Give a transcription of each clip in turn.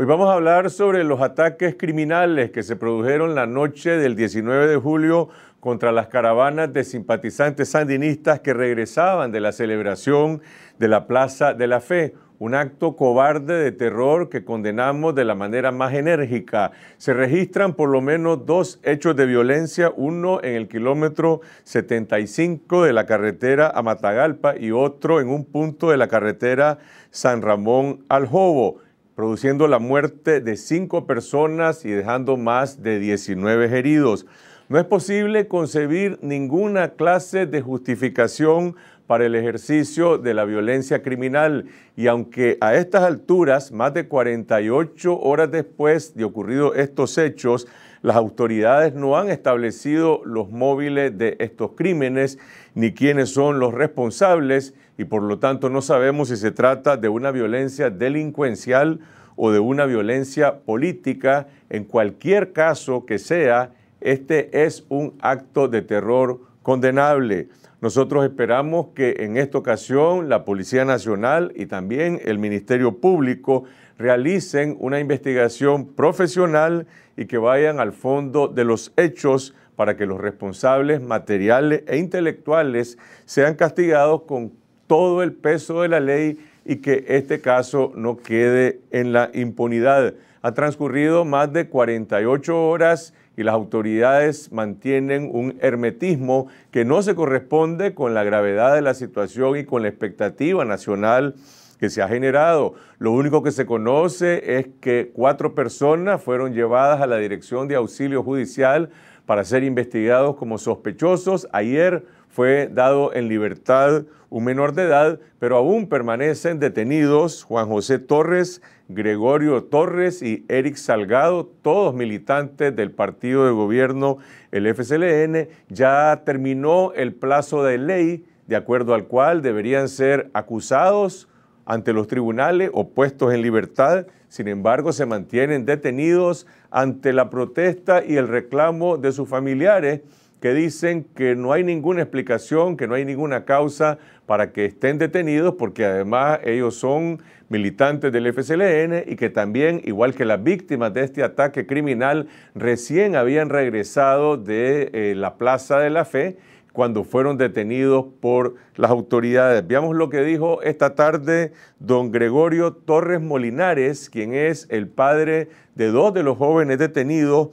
Hoy vamos a hablar sobre los ataques criminales que se produjeron la noche del 19 de julio contra las caravanas de simpatizantes sandinistas que regresaban de la celebración de la Plaza de la Fe, un acto cobarde de terror que condenamos de la manera más enérgica. Se registran por lo menos dos hechos de violencia, uno en el kilómetro 75 de la carretera a Matagalpa y otro en un punto de la carretera San Ramón al Jobo produciendo la muerte de cinco personas y dejando más de 19 heridos. No es posible concebir ninguna clase de justificación para el ejercicio de la violencia criminal y aunque a estas alturas, más de 48 horas después de ocurridos estos hechos, las autoridades no han establecido los móviles de estos crímenes ni quiénes son los responsables, y por lo tanto no sabemos si se trata de una violencia delincuencial o de una violencia política. En cualquier caso que sea, este es un acto de terror condenable. Nosotros esperamos que en esta ocasión la Policía Nacional y también el Ministerio Público realicen una investigación profesional y que vayan al fondo de los hechos para que los responsables materiales e intelectuales sean castigados con todo el peso de la ley y que este caso no quede en la impunidad. Ha transcurrido más de 48 horas y las autoridades mantienen un hermetismo que no se corresponde con la gravedad de la situación y con la expectativa nacional que se ha generado. Lo único que se conoce es que cuatro personas fueron llevadas a la Dirección de Auxilio Judicial para ser investigados como sospechosos. Ayer fue dado en libertad un menor de edad, pero aún permanecen detenidos Juan José Torres, Gregorio Torres y Eric Salgado, todos militantes del partido de gobierno, el FCLN, ya terminó el plazo de ley de acuerdo al cual deberían ser acusados ante los tribunales o puestos en libertad, sin embargo se mantienen detenidos ante la protesta y el reclamo de sus familiares que dicen que no hay ninguna explicación, que no hay ninguna causa para que estén detenidos, porque además ellos son militantes del FCLN y que también, igual que las víctimas de este ataque criminal, recién habían regresado de eh, la Plaza de la Fe cuando fueron detenidos por las autoridades. Veamos lo que dijo esta tarde don Gregorio Torres Molinares, quien es el padre de dos de los jóvenes detenidos,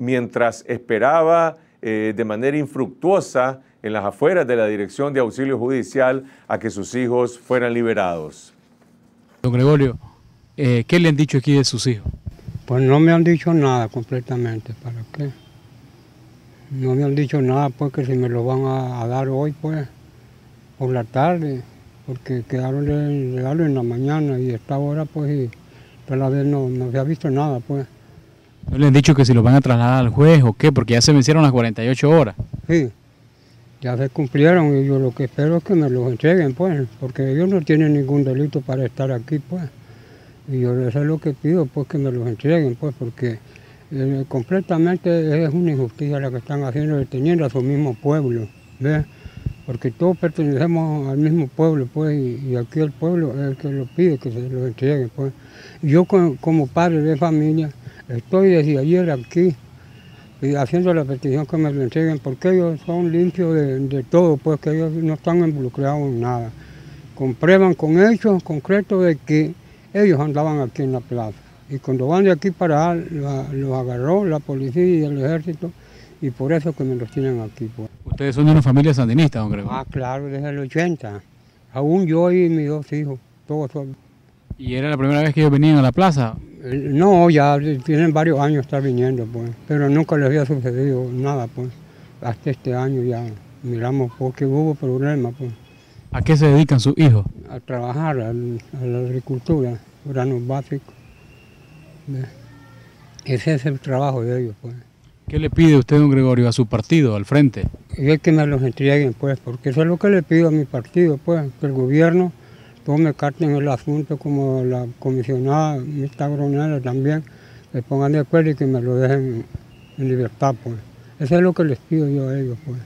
mientras esperaba eh, de manera infructuosa en las afueras de la Dirección de Auxilio Judicial a que sus hijos fueran liberados. Don Gregorio, eh, ¿qué le han dicho aquí de sus hijos? Pues no me han dicho nada completamente, ¿para qué? No me han dicho nada porque pues, si me lo van a, dar hoy, pues, por la tarde, porque quedaron de, regalo en la mañana y esta hora, pues, y, la vez no, no se visto nada, pues. ¿No le han dicho que si los van a trasladar al juez o qué? Porque ya se vencieron las 48 horas. Sí, ya se cumplieron y yo lo que espero es que me los entreguen, pues, porque ellos no tienen ningún delito para estar aquí, pues. Y yo les es lo que pido, pues, que me los entreguen, pues, porque eh, completamente es una injusticia la que están haciendo deteniendo a su mismo pueblo, ¿ves? Porque todos pertenecemos al mismo pueblo, pues, y, aquí el pueblo es el que lo pide, que se los entreguen, pues. Yo como padre de familia Estoy desde ayer aquí y eh, haciendo la petición que me lo entreguen, porque ellos son limpios de, todo, pues que ellos no están involucrados en nada. Comprueban con hechos concretos de que ellos andaban aquí en la plaza. Y cuando van de aquí para allá, los agarró la policía y el ejército, y por eso que me los tienen aquí. Pues. Ustedes son de una familia sandinista, don Gregorio. Ah, claro, desde el 80. Aún yo y mis dos hijos, todos son. ¿Y era la primera vez que ellos venían a la plaza? Eh, no, ya tienen varios años estar viniendo, pues, pero nunca les había sucedido nada, pues. Hasta este año ya miramos porque hubo problemas, pues. ¿A qué se dedican sus hijos? A trabajar, a, la agricultura, granos básicos. Ese es el trabajo de ellos, pues. ¿Qué le pide usted, don Gregorio, a su partido, al frente? Yo es que me los entreguen, pues, porque eso es lo que le pido a mi partido, pues, que el gobierno tome carta en el asunto como la comisionada, esta Gronera también, me pongan de acuerdo y que me lo dejen en libertad, pues. Eso es lo que les pido yo a ellos, pues.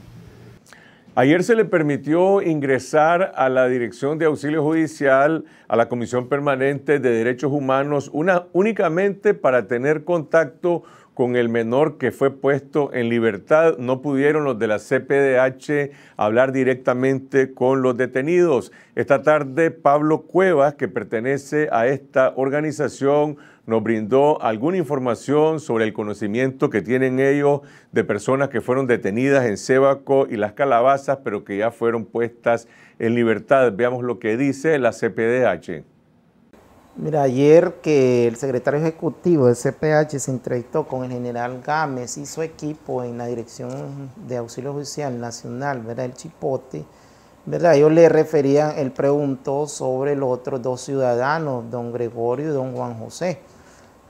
Ayer se le permitió ingresar a la Dirección de Auxilio Judicial, a la Comisión Permanente de Derechos Humanos, una, únicamente para tener contacto con el menor que fue puesto en libertad. No pudieron los de la CPDH hablar directamente con los detenidos. Esta tarde Pablo Cuevas, que pertenece a esta organización, nos brindó alguna información sobre el conocimiento que tienen ellos de personas que fueron detenidas en Cebaco y Las Calabazas, pero que ya fueron puestas en libertad. Veamos lo que dice la CPDH. Mira, ayer que el secretario ejecutivo del CPH se entrevistó con el general Gámez y su equipo en la Dirección de Auxilio Judicial Nacional, ¿verdad? El Chipote, ¿verdad? Ellos le referían, él preguntó sobre los otros dos ciudadanos, don Gregorio y don Juan José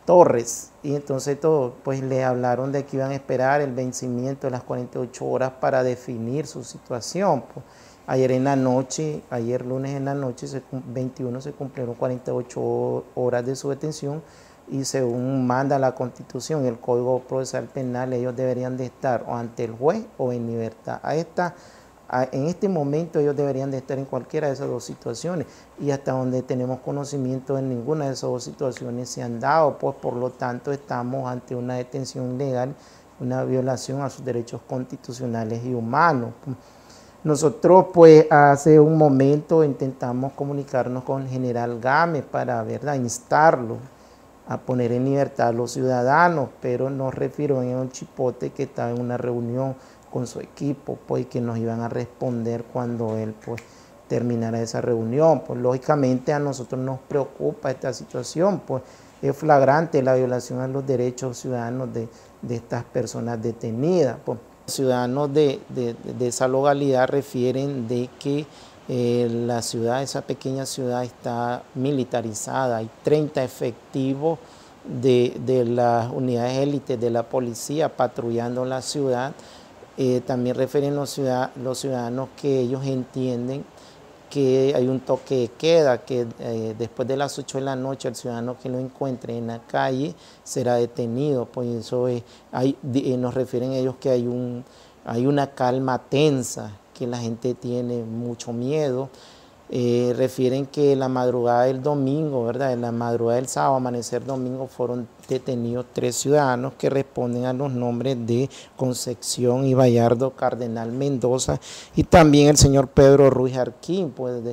Torres. Y entonces todo, pues le hablaron de que iban a esperar el vencimiento de las 48 horas para definir su situación. Pues. Ayer en la noche, ayer lunes en la noche, 21 se cumplieron 48 horas de su detención y según manda la Constitución el Código Procesal Penal, ellos deberían de estar o ante el juez o en libertad. A esta, en este momento ellos deberían de estar en cualquiera de esas dos situaciones y hasta donde tenemos conocimiento en ninguna de esas dos situaciones se han dado, pues por lo tanto estamos ante una detención legal, una violación a sus derechos constitucionales y humanos. Nosotros pues hace un momento intentamos comunicarnos con el general Gámez para ¿verdad? instarlo a poner en libertad a los ciudadanos, pero nos refirió en un chipote que estaba en una reunión con su equipo, pues que nos iban a responder cuando él pues terminara esa reunión. Pues lógicamente a nosotros nos preocupa esta situación, pues es flagrante la violación a los derechos ciudadanos de, estas personas detenidas. Pues. Ciudadanos de, esa localidad refieren de que eh, la ciudad, esa pequeña ciudad está militarizada, hay 30 efectivos de, las unidades élites de la policía patrullando la ciudad. Eh, también refieren ciudad, los ciudadanos que ellos entienden que hay un toque de queda, que eh, después de las 8 de la noche el ciudadano que lo encuentre en la calle será detenido, pues eso es, hay, eh, nos refieren ellos que hay, un, hay una calma tensa, que la gente tiene mucho miedo, eh, refieren que la madrugada del domingo, ¿verdad? En la madrugada del sábado, amanecer domingo, fueron detenidos tres ciudadanos que responden a los nombres de Concepción y Vallardo Cardenal Mendoza y también el señor Pedro Ruiz Arquín, pues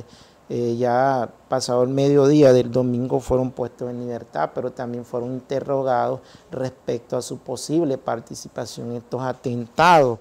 eh, ya pasado el mediodía del domingo fueron puestos en libertad, pero también fueron interrogados respecto a su posible participación en estos atentados.